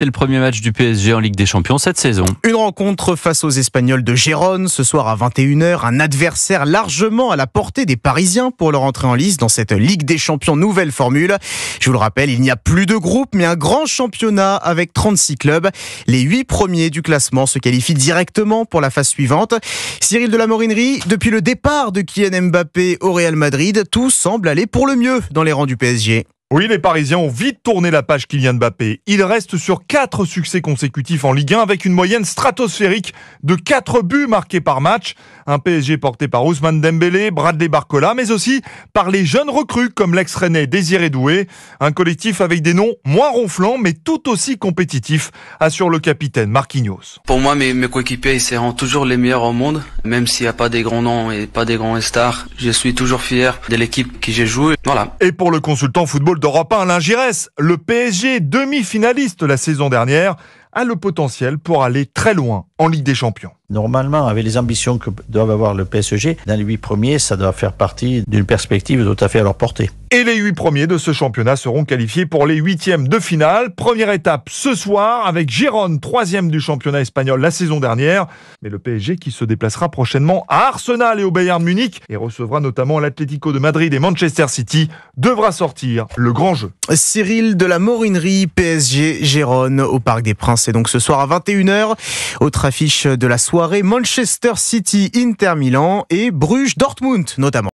C'est le premier match du PSG en Ligue des Champions cette saison. Une rencontre face aux Espagnols de Gérone ce soir à 21h, un adversaire largement à la portée des Parisiens pour leur entrée en lice dans cette Ligue des Champions nouvelle formule. Je vous le rappelle, il n'y a plus de groupe mais un grand championnat avec 36 clubs. Les 8 premiers du classement se qualifient directement pour la phase suivante. Cyril de la Morinerie, depuis le départ de Kylian Mbappé au Real Madrid, tout semble aller pour le mieux dans les rangs du PSG. Oui, les Parisiens ont vite tourné la page Kylian Mbappé. Il reste sur quatre succès consécutifs en Ligue 1 avec une moyenne stratosphérique de quatre buts marqués par match. Un PSG porté par Ousmane Dembélé, Bradley Barcola, mais aussi par les jeunes recrues comme l'ex-rennais Désiré Doué. Un collectif avec des noms moins ronflants mais tout aussi compétitifs, assure le capitaine Marquinhos. Pour moi, mes, coéquipiers, ils seront toujours les meilleurs au monde, même s'il n'y a pas des grands noms et pas des grands stars. Je suis toujours fier de l'équipe que j'ai jouée. Et pour le consultant football d'Europe 1, Alain Gires, le PSG demi-finaliste la saison dernière a le potentiel pour aller très loin en Ligue des Champions. Normalement, avec les ambitions que doivent avoir le PSG, dans les huit premiers, ça doit faire partie d'une perspective tout à fait à leur portée. Et les huit premiers de ce championnat seront qualifiés pour les huitièmes de finale. Première étape ce soir avec Gérone, troisième du championnat espagnol la saison dernière. Mais le PSG qui se déplacera prochainement à Arsenal et au Bayern Munich et recevra notamment l'Atlético de Madrid et Manchester City devra sortir le grand jeu. Cyril de la Morinerie, PSG Gironne, au Parc des Princes. Et donc ce soir à 21h, autre affiche de la soirée Manchester City, Inter Milan et Bruges, Dortmund notamment.